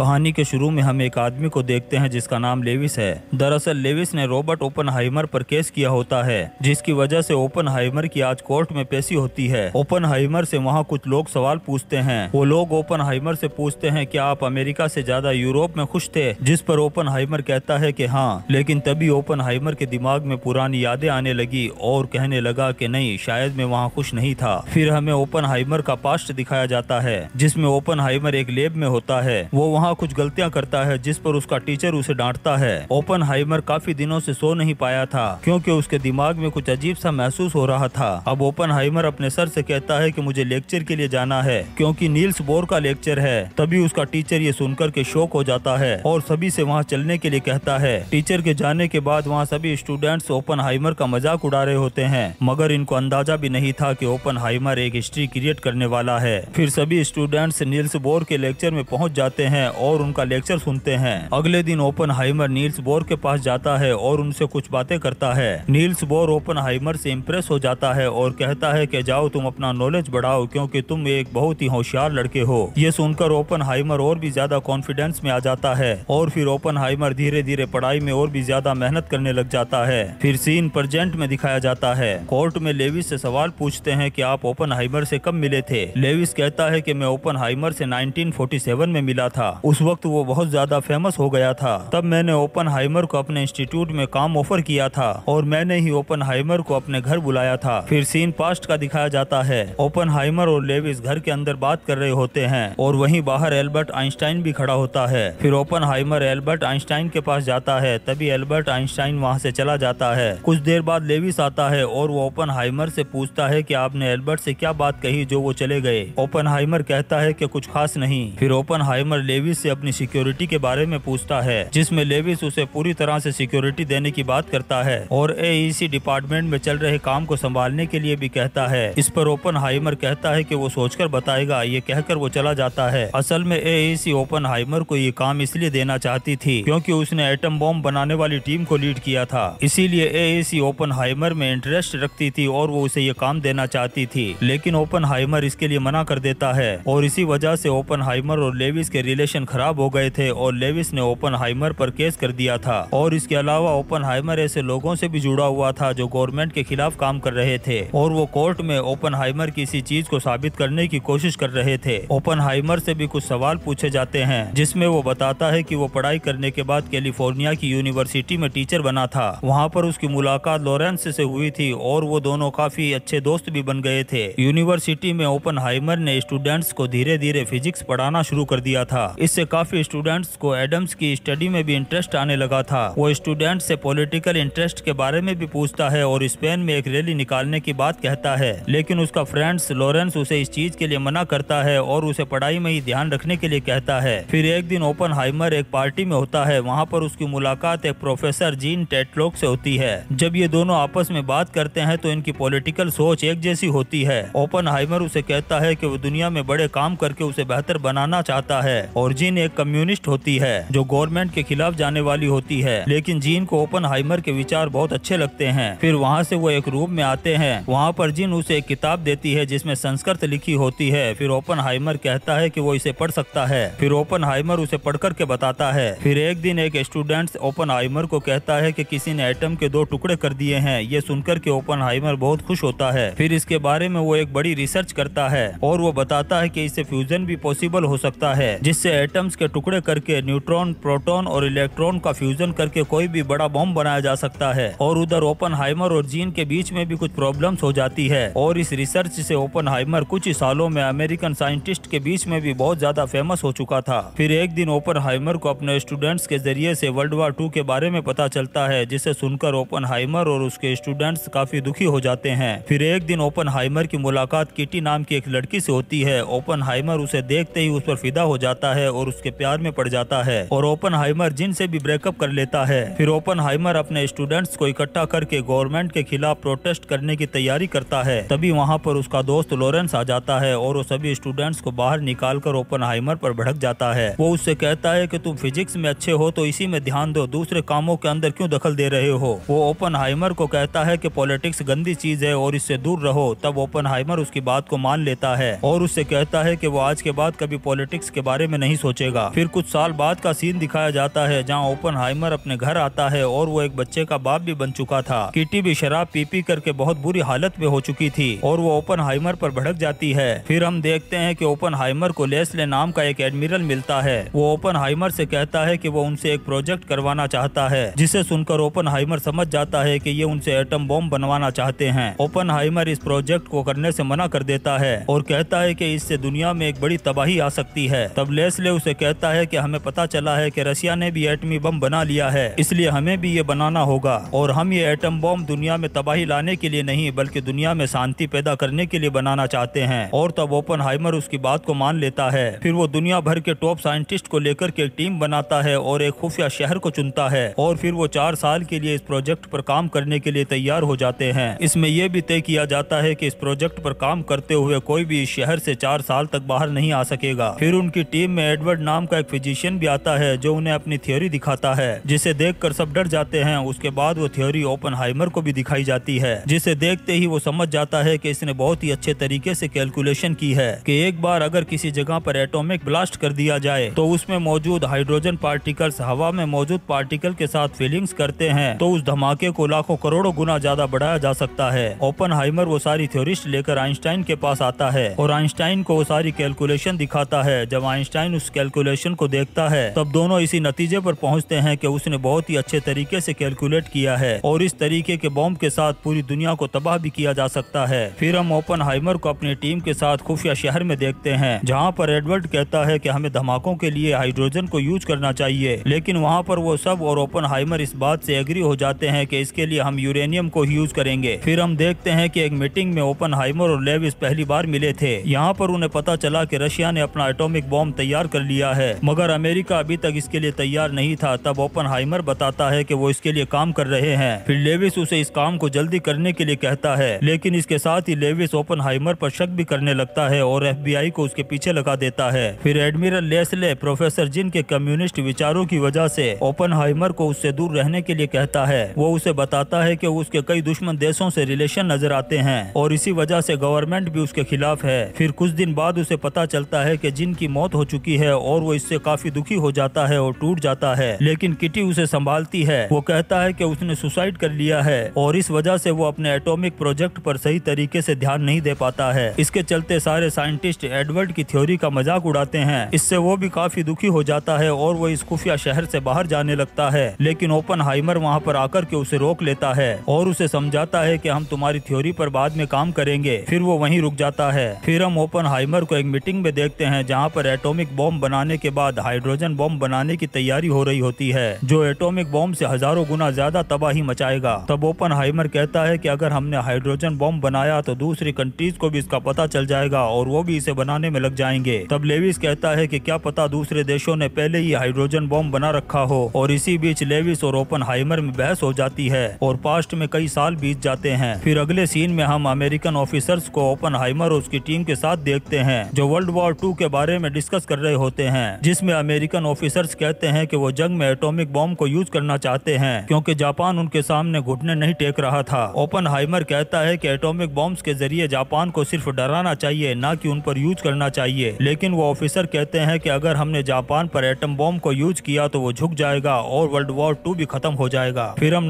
कहानी के शुरू में हम एक आदमी को देखते हैं जिसका नाम लेविस है दरअसल लेविस ने रॉबर्ट ओपन हाइमर पर केस किया होता है जिसकी वजह से ओपन हाइमर की आज कोर्ट में पेशी होती है ओपन हाइमर से वहाँ कुछ लोग सवाल पूछते हैं वो लोग ओपन हाइमर से पूछते हैं क्या आप अमेरिका से ज्यादा यूरोप में खुश थे जिस पर ओपन हाइमर कहता है कि हाँ लेकिन तभी ओपन हाइमर के दिमाग में पुरानी यादें आने लगी और कहने लगा कि नहीं शायद मैं वहाँ खुश नहीं था फिर हमें ओपन हाइमर का पास्ट दिखाया जाता है जिसमे ओपन हाइमर एक लेब में होता है वो वहाँ वहाँ कुछ गलतियाँ करता है जिस पर उसका टीचर उसे डांटता है ओपन काफी दिनों से सो नहीं पाया था क्योंकि उसके दिमाग में कुछ अजीब सा महसूस हो रहा था अब ओपन अपने सर से कहता है कि मुझे लेक्चर के लिए जाना है क्योंकि नील्स बोर का लेक्चर है तभी उसका टीचर ये सुनकर के शौक हो जाता है और सभी से वहाँ चलने के लिए कहता है टीचर के जाने के बाद वहाँ सभी स्टूडेंट्स ओपन का मजाक उड़ा रहे होते हैं मगर इनको अंदाजा भी नहीं था कि ओपन एक हिस्ट्री क्रिएट करने वाला है फिर सभी स्टूडेंट्स नील्स बोर के लेक्चर में पहुँच जाते हैं और उनका लेक्चर सुनते हैं अगले दिन ओपन हाइमर नील्स बोर के पास जाता है और उनसे कुछ बातें करता है नील्स बोर ओपन हाइमर से इम्प्रेस हो जाता है और कहता है की जाओ तुम अपना नॉलेज बढ़ाओ क्योंकि तुम एक बहुत ही होशियार लड़के हो ये सुनकर ओपन हाइमर और भी ज्यादा कॉन्फिडेंस में आ जाता है और फिर ओपन हाइमर धीरे धीरे पढ़ाई में और भी ज्यादा मेहनत करने लग जाता है फिर सीन प्रजेंट में दिखाया जाता है कोर्ट में लेविस से सवाल पूछते हैं कि आप ओपन हाइमर ऐसी कब मिले थे लेविस कहता है कि मैं ओपन हाइमर से 1947 में मिला था उस वक्त वो बहुत ज्यादा फेमस हो गया था तब मैंने ओपन हाइमर को अपने इंस्टीट्यूट में काम ऑफर किया था और मैंने ही ओपन हाइमर को अपने घर बुलाया था फिर सीन पास्ट का दिखाया जाता है ओपन हाइमर और लेविस घर के अंदर बात कर रहे होते हैं और वहीं बाहर एल्बर्ट आइंस्टाइन भी खड़ा होता है फिर ओपन हाइमर एल्बर्ट आइंस्टाइन के पास जाता है तभी एल्बर्ट आइंस्टाइन वहाँ से चला जाता है कुछ देर बाद लेविस आता है और वो ओपन हाइमर से पूछता है कि आपने एल्बर्ट से क्या बात कही जो वो चले गए ओपन हाइमर कहता है कि कुछ खास नहीं फिर ओपन हाइमर लेविस लेविस से अपनी सिक्योरिटी के बारे में पूछता है जिसमें लेविस उसे पूरी तरह से सिक्योरिटी देने की बात करता है और ए e डिपार्टमेंट में चल रहे काम को संभालने के लिए भी कहता है इस पर ओपन हाइमर कहता है की वो सोचकर बताएगा ये कहकर वो चला जाता है असल में ए e ओपन हाइमर को ये काम इसलिए देना चाहती थी क्योंकि उसने एटम बॉम्ब बनाने वाली टीम को लीड किया था इसीलिए ए e ओपन हाइमर में इंटरेस्ट रखती थी और वो उसे ये काम देना चाहती थी लेकिन ओपन हाइमर इसके लिए मना कर देता है और इसी वजह से ओपन हाइमर और लेविस के रिलेशन कनेक्शन खराब हो गए थे और लेविस ने ओपन हाइमर पर केस कर दिया था और इसके अलावा ओपन हाइमर ऐसे लोगों से भी जुड़ा हुआ था जो गवर्नमेंट के खिलाफ काम कर रहे थे और वो कोर्ट में ओपन हाइमर की इसी चीज को साबित करने की कोशिश कर रहे थे ओपन हाइमर से भी कुछ सवाल पूछे जाते हैं जिसमे वो बताता है की वो पढ़ाई करने के बाद कैलिफोर्निया की यूनिवर्सिटी में टीचर बना था वहाँ पर उसकी मुलाकात लॉरेंस से हुई थी और वो दोनों काफी अच्छे दोस्त भी बन गए थे यूनिवर्सिटी में ओपन हाइमर ने स्टूडेंट्स को धीरे धीरे फिजिक्स पढ़ाना शुरू कर दिया था इससे काफी स्टूडेंट्स को एडम्स की स्टडी में भी इंटरेस्ट आने लगा था वो स्टूडेंट से पॉलिटिकल इंटरेस्ट के बारे में भी पूछता है और स्पेन में एक रैली निकालने की बात कहता है लेकिन उसका फ्रेंड्स लॉरेंस उसे इस चीज के लिए मना करता है और उसे पढ़ाई में ही ध्यान रखने के लिए कहता है फिर एक दिन ओपन एक पार्टी में होता है वहाँ पर उसकी मुलाकात एक प्रोफेसर जीन टेटलोक से होती है जब ये दोनों आपस में बात करते हैं तो इनकी पॉलिटिकल सोच एक जैसी होती है ओपन उसे कहता है कि वो दुनिया में बड़े काम करके उसे बेहतर बनाना चाहता है और जीन एक कम्युनिस्ट होती है जो गवर्नमेंट के खिलाफ जाने वाली होती है लेकिन जीन को ओपन हाइमर के विचार बहुत अच्छे लगते हैं फिर वहाँ से वो एक रूम में आते हैं वहाँ पर जिन उसे एक किताब देती है जिसमें संस्कृत लिखी होती है फिर ओपन हाइमर कहता है की वो इसे पढ़ सकता है फिर ओपन हाइमर उसे पढ़ करके बताता है फिर एक दिन एक स्टूडेंट ओपन हाइमर को कहता है की किसी ने एटम के दो टुकड़े कर दिए हैं ये सुनकर के ओपन हाइमर बहुत खुश होता है फिर इसके बारे में वो एक बड़ी रिसर्च करता है और वो बताता है की इससे फ्यूजन भी पॉसिबल हो सकता है जिससे एटम्स के टुकड़े करके न्यूट्रॉन प्रोटॉन और इलेक्ट्रॉन का फ्यूजन करके कोई भी बड़ा बॉम्ब बनाया जा सकता है और उधर ओपन हाइमर और जीन के बीच में भी कुछ प्रॉब्लम हो जाती है और इस रिसर्च से ओपन हाइमर कुछ ही सालों में अमेरिकन साइंटिस्ट के बीच में भी बहुत ज्यादा फेमस हो चुका था फिर एक दिन ओपन को अपने स्टूडेंट्स के जरिए से वर्ल्ड वार टू के बारे में पता चलता है जिसे सुनकर ओपन हाइमर और उसके स्टूडेंट्स काफी दुखी हो जाते हैं फिर एक दिन ओपन हाइमर की मुलाकात किटी नाम की एक लड़की से होती है ओपन हाइमर उसे देखते ही उस पर फिदा हो जाता है और उसके प्यार में पड़ जाता है और ओपन हाइमर जिन से भी ब्रेकअप कर लेता है फिर ओपन हाइमर अपने स्टूडेंट्स को इकट्ठा करके गवर्नमेंट के खिलाफ प्रोटेस्ट करने की तैयारी करता है तभी वहाँ पर उसका दोस्त लॉरेंस आ जाता है और वो सभी स्टूडेंट्स को बाहर निकाल कर ओपन हाइमर पर भड़क जाता है वो उससे कहता है की तुम फिजिक्स में अच्छे हो तो इसी में ध्यान दो दूसरे कामों के अंदर क्यूँ दखल दे रहे हो वो ओपन हाइमर को कहता है की पॉलिटिक्स गंदी चीज है और इससे दूर रहो तब ओपन हाइमर उसकी बात को मान लेता है और उससे कहता है की वो आज के बाद कभी पॉलिटिक्स के बारे में नहीं सोच सोचेगा फिर कुछ साल बाद का सीन दिखाया जाता है जहाँ ओपन हाइमर अपने घर आता है और वो एक बच्चे का बाप भी बन चुका था किटी भी शराब पी पी करके बहुत बुरी हालत में हो चुकी थी और वो ओपन हाइमर पर भड़क जाती है फिर हम देखते हैं कि ओपन हाइमर को लेसले नाम का एक एडमिरल मिलता है वो ओपन हाइमर से कहता है कि वो उनसे एक प्रोजेक्ट करवाना चाहता है जिसे सुनकर ओपन हाइमर समझ जाता है कि ये उनसे एटम बॉम्ब बनवाना चाहते है ओपन हाइमर इस प्रोजेक्ट को करने से मना कर देता है और कहता है की इससे दुनिया में एक बड़ी तबाही आ सकती है तब लेसले पहले उसे कहता है कि हमें पता चला है कि रशिया ने भी एटमी बम बना लिया है इसलिए हमें भी ये बनाना होगा और हम ये एटम बम दुनिया में तबाही लाने के लिए नहीं बल्कि दुनिया में शांति पैदा करने के लिए बनाना चाहते हैं और तब ओपन उसकी बात को मान लेता है फिर वो दुनिया भर के टॉप साइंटिस्ट को लेकर के एक टीम बनाता है और एक खुफिया शहर को चुनता है और फिर वो चार साल के लिए इस प्रोजेक्ट पर काम करने के लिए तैयार हो जाते हैं इसमें यह भी तय किया जाता है कि इस प्रोजेक्ट पर काम करते हुए कोई भी इस शहर से चार साल तक बाहर नहीं आ सकेगा फिर उनकी टीम में एडवर्ड नाम का एक फिजिशियन भी आता है जो उन्हें अपनी थ्योरी दिखाता है जिसे देख सब डर जाते हैं उसके बाद वो थ्योरी ओपन को भी दिखाई जाती है जिसे देखते ही वो समझ जाता है की इसने बहुत ही अच्छे तरीके ऐसी कैलकुलेशन की है की एक बार अगर किसी जगह पर एटोमिक ब्लास्ट कर दिया जाए तो उसमें मौजूद हाइड्रोजन पार्टिकल्स हवा में मौजूद पार्टिकल के साथ फीलिंग्स करते हैं तो उस धमाके को लाखों करोड़ों गुना ज्यादा बढ़ाया जा सकता है ओपन हाइमर वो सारी थ्योरिस्ट लेकर आइंस्टाइन के पास आता है और आइंस्टाइन को वो सारी कैलकुलेशन दिखाता है जब आइंस्टाइन उस कैलकुलेशन को देखता है तब दोनों इसी नतीजे पर पहुंचते हैं कि उसने बहुत ही अच्छे तरीके से कैलकुलेट किया है और इस तरीके के बॉम्ब के साथ पूरी दुनिया को तबाह भी किया जा सकता है फिर हम ओपन हाइमर को अपनी टीम के साथ खुफिया शहर में देखते हैं जहाँ पर एडवर्ड कहता है की हमें धमाकों के लिए हाइड्रोजन को यूज करना चाहिए लेकिन वहाँ पर वो सब और ओपन हाइमर इस बात ऐसी एग्री हो जाते हैं की इसके लिए हम यूरेनियम को यूज करेंगे फिर हम देखते हैं की एक मीटिंग में ओपन हाइमर और लेविस पहली बार मिले थे यहाँ पर उन्हें पता चला कि रशिया ने अपना एटॉमिक बॉम्ब तैयार कर कर लिया है मगर अमेरिका अभी तक इसके लिए तैयार नहीं था तब ओपन बताता है कि वो इसके लिए काम कर रहे हैं फिर लेविस उसे इस काम को जल्दी करने के लिए कहता है लेकिन इसके साथ ही लेविस ओपन हाइमर पर शक भी करने लगता है और एफ को उसके पीछे लगा देता है फिर एडमिरल लेसले प्रोफेसर जिन के कम्युनिस्ट विचारों की वजह से ओपन हाइमर को उससे दूर रहने के लिए कहता है वो उसे बताता है कि उसके कई दुश्मन देशों से रिलेशन नजर आते हैं और इसी वजह से गवर्नमेंट भी उसके खिलाफ है फिर कुछ दिन बाद उसे पता चलता है की जिन की मौत हो चुकी है है और वो इससे काफी दुखी हो जाता है और टूट जाता है लेकिन किटी उसे संभालती है वो कहता है कि उसने सुसाइड कर लिया है और इस वजह से वो अपने एटॉमिक प्रोजेक्ट पर सही तरीके से ध्यान नहीं दे पाता है इसके चलते सारे साइंटिस्ट एडवर्ड की थ्योरी का मजाक उड़ाते हैं इससे वो भी काफी दुखी हो जाता है और वो इस खुफिया शहर से बाहर जाने लगता है लेकिन ओपन हाइमर वहाँ पर आकर के उसे रोक लेता है और उसे समझाता है की हम तुम्हारी थ्योरी पर बाद में काम करेंगे फिर वो वही रुक जाता है फिर हम ओपन हाइमर को एक मीटिंग में देखते हैं जहाँ पर एटोमिक बॉम्ब बनाने के बाद हाइड्रोजन बम बनाने की तैयारी हो रही होती है जो एटोमिक बॉम्ब से हजारों गुना ज्यादा तबाही मचाएगा तब ओपन हाइमर कहता है कि अगर हमने हाइड्रोजन बॉम्ब बनाया तो दूसरी कंट्रीज को भी इसका पता चल जाएगा और वो भी इसे बनाने में लग जाएंगे तब लेविस कहता है की क्या पता दूसरे देशों ने पहले ही हाइड्रोजन बॉम्ब बना रखा हो और इसी बीच लेविस और ओपन हाइमर में बहस हो जाती है और पास्ट में कई साल बीत जाते हैं फिर अगले सीन में हम अमेरिकन ऑफिसर्स को ओपन हाइमर और उसकी टीम के साथ देखते हैं जो वर्ल्ड वॉर टू के बारे में डिस्कस कर रहे होते होते हैं जिसमें अमेरिकन ऑफिसर्स कहते हैं कि वो जंग में एटॉमिक बॉम्ब को यूज करना चाहते हैं क्योंकि जापान उनके सामने घुटने नहीं टेक रहा था ओपन कहता है कि एटॉमिक बॉम्ब्स के जरिए जापान को सिर्फ डराना चाहिए न कि उन पर यूज करना चाहिए लेकिन वो ऑफिसर कहते हैं कि अगर हमने जापान पर एटम बॉम्ब को यूज किया तो वो झुक जाएगा और वर्ल्ड वॉर टू भी खत्म हो जाएगा फिर हम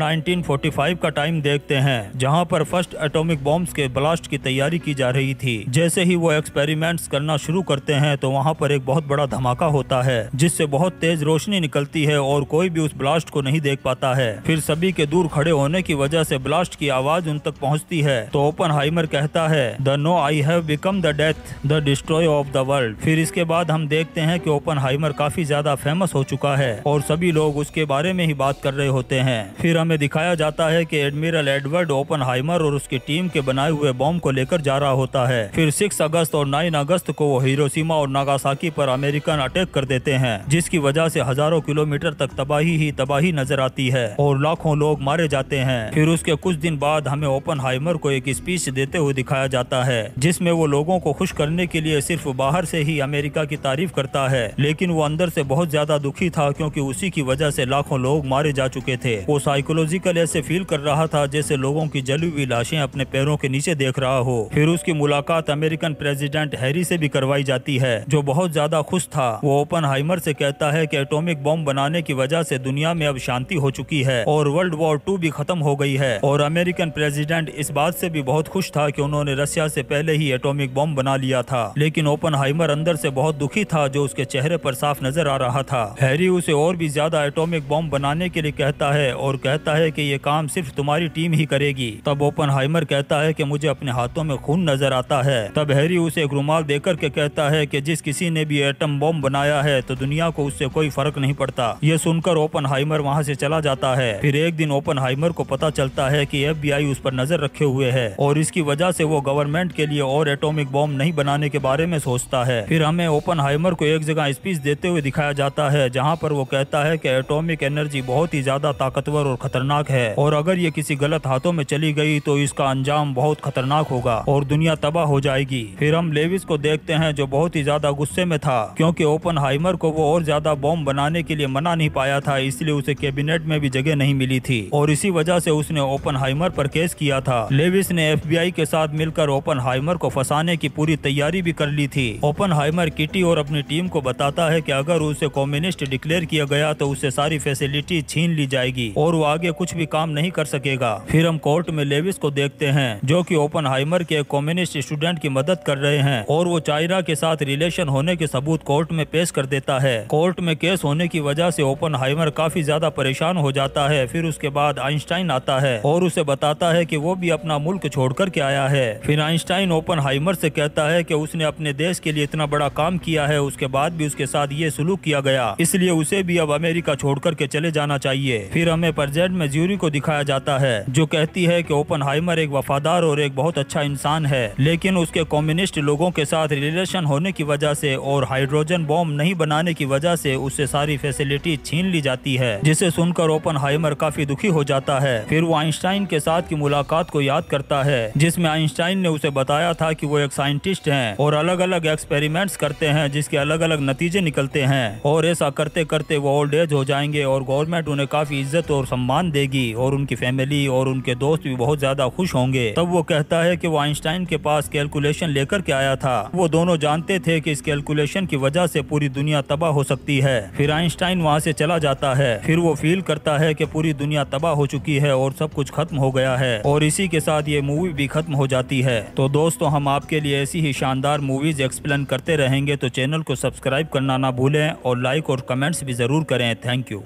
फाइव का टाइम देखते हैं जहाँ पर फर्स्ट एटॉमिक बॉम्ब्स के ब्लास्ट की तैयारी की जा रही थी जैसे ही वो एक्सपेरिमेंट्स करना शुरू करते हैं तो वहाँ पर एक बहुत बड़ा धमाका होता है जिससे बहुत तेज रोशनी निकलती है और कोई भी उस ब्लास्ट को नहीं देख पाता है फिर सभी के दूर खड़े होने की वजह से ब्लास्ट की आवाज उन तक पहुंचती है तो ओपन हाइमर कहता है the no I have become the death the destroy of the world फिर इसके बाद हम देखते हैं की ओपन हाइमर काफी ज्यादा फेमस हो चुका है और सभी लोग उसके बारे में ही बात कर रहे होते हैं फिर हमें दिखाया जाता है की एडमिरल एडवर्ड ओपन हाइमर और उसकी टीम के बनाए हुए बॉम्ब को लेकर जा रहा होता है फिर सिक्स अगस्त और नाइन अगस्त को वो हीरोसीमा और नागासाकी पर अमेरिका अमेरिकन अटैक कर देते हैं जिसकी वजह से हजारों किलोमीटर तक तबाही ही तबाही नजर आती है और लाखों लोग मारे जाते हैं फिर उसके कुछ दिन बाद हमें ओपन हाइमर को एक स्पीच देते हुए दिखाया जाता है जिसमे वो लोगों को खुश करने के लिए सिर्फ बाहर से ही अमेरिका की तारीफ करता है लेकिन वो अंदर से बहुत ज्यादा दुखी था क्योंकि उसी की वजह से लाखों लोग मारे जा चुके थे वो साइकोलॉजिकल ऐसे फील कर रहा था जैसे लोगों की जली हुई लाशें अपने पैरों के नीचे देख रहा हो फिर उसकी मुलाकात अमेरिकन प्रेसिडेंट हैरी से भी करवाई जाती है जो बहुत ज्यादा खुश खुश था वो ओपन हाइमर से कहता है कि एटॉमिक बॉम्ब बनाने की वजह से दुनिया में अब शांति हो चुकी है और वर्ल्ड वॉर टू भी खत्म हो गई है और अमेरिकन प्रेसिडेंट इस बात से भी बहुत खुश था कि उन्होंने रशिया से पहले ही एटॉमिक बॉम्ब बना लिया था लेकिन ओपन हाइमर अंदर से बहुत दुखी था जो उसके चेहरे पर साफ नजर आ रहा था हैरी उसे और भी ज्यादा एटोमिक बॉम्ब बनाने के लिए कहता है और कहता है की ये काम सिर्फ तुम्हारी टीम ही करेगी तब ओपन हाइमर कहता है की मुझे अपने हाथों में खून नजर आता है तब हैरी उसे एक रुमाल देकर के कहता है की जिस किसी ने भी एटम एटम बॉम्ब बनाया है तो दुनिया को उससे कोई फर्क नहीं पड़ता ये सुनकर ओपन हाइमर वहाँ से चला जाता है फिर एक दिन ओपन हाइमर को पता चलता है की एफ उस पर नजर रखे हुए है और इसकी वजह ऐसी वो गवर्नमेंट के लिए और एटोमिक बॉम्ब नहीं बनाने के बारे में सोचता है फिर हमें ओपन हाइमर को एक जगह स्पीच देते हुए दिखाया जाता है जहाँ पर वो कहता है की एटोमिक एनर्जी बहुत ही ज्यादा ताकतवर और खतरनाक है और अगर ये किसी गलत हाथों में चली गई तो इसका अंजाम बहुत खतरनाक होगा और दुनिया तबाह हो जाएगी फिर हम लेविस को देखते हैं जो बहुत ही ज्यादा गुस्से में था क्योंकि हाइमर को वो और ज्यादा बॉम्ब बनाने के लिए मना नहीं पाया था इसलिए उसे कैबिनेट में भी जगह नहीं मिली थी और इसी वजह से उसने ओपन हाइमर पर केस किया था लेविस ने एफबीआई के साथ मिलकर ओपन हाइमर को फंसाने की पूरी तैयारी भी कर ली थी ओपन हाइमर किटी और अपनी टीम को बताता है की अगर उसे कम्युनिस्ट डिक्लेयर किया गया तो उसे सारी फैसिलिटी छीन ली जाएगी और वो आगे कुछ भी काम नहीं कर सकेगा फिर हम कोर्ट में लेविस को देखते हैं जो कि हाइमर के कम्युनिस्ट स्टूडेंट की मदद कर रहे हैं और वो चाइरा के साथ रिलेशन होने के सबूत कोर्ट में पेश कर देता है कोर्ट में केस होने की वजह से ओपन हाइमर काफी ज्यादा परेशान हो जाता है फिर उसके बाद आइंस्टाइन आता है और उसे बताता है कि वो भी अपना मुल्क छोड़ करके आया है फिर आइंस्टाइन ओपन हाइमर से कहता है कि उसने अपने देश के लिए इतना बड़ा काम किया है उसके बाद भी उसके साथ ये सुलूक किया गया इसलिए उसे भी अब अमेरिका छोड़ करके चले जाना चाहिए फिर हमें प्रजेंट में ज्यूरी को दिखाया जाता है जो कहती है की ओपन हाइमर एक वफादार और एक बहुत अच्छा इंसान है लेकिन उसके कम्युनिस्ट लोगों के साथ रिलेशन होने की वजह से और हाइड्रो हाइड्रोजन बॉम्ब नहीं बनाने की वजह से उससे सारी फैसिलिटी छीन ली जाती है जिसे सुनकर ओपन हाइमर काफी दुखी हो जाता है फिर वो आइंस्टाइन के साथ की मुलाकात को याद करता है जिसमे आइंस्टाइन ने उसे बताया था की वो एक साइंटिस्ट है और अलग अलग एक्सपेरिमेंट्स करते हैं जिसके अलग अलग नतीजे निकलते हैं और ऐसा करते करते वो ओल्ड एज हो जाएंगे और गवर्नमेंट उन्हें काफी इज्जत और सम्मान देगी और उनकी फैमिली और उनके दोस्त भी बहुत ज्यादा खुश होंगे तब वो कहता है की वो आइंस्टाइन के पास कैलकुलेशन लेकर के आया था वो दोनों जानते थे की इस कैलकुलेशन की वजह वजह से पूरी दुनिया तबाह हो सकती है फिर आइंस्टाइन वहाँ से चला जाता है फिर वो फील करता है कि पूरी दुनिया तबाह हो चुकी है और सब कुछ खत्म हो गया है और इसी के साथ ये मूवी भी खत्म हो जाती है तो दोस्तों हम आपके लिए ऐसी ही शानदार मूवीज एक्सप्लेन करते रहेंगे तो चैनल को सब्सक्राइब करना ना भूलें और लाइक और कमेंट्स भी जरूर करें थैंक यू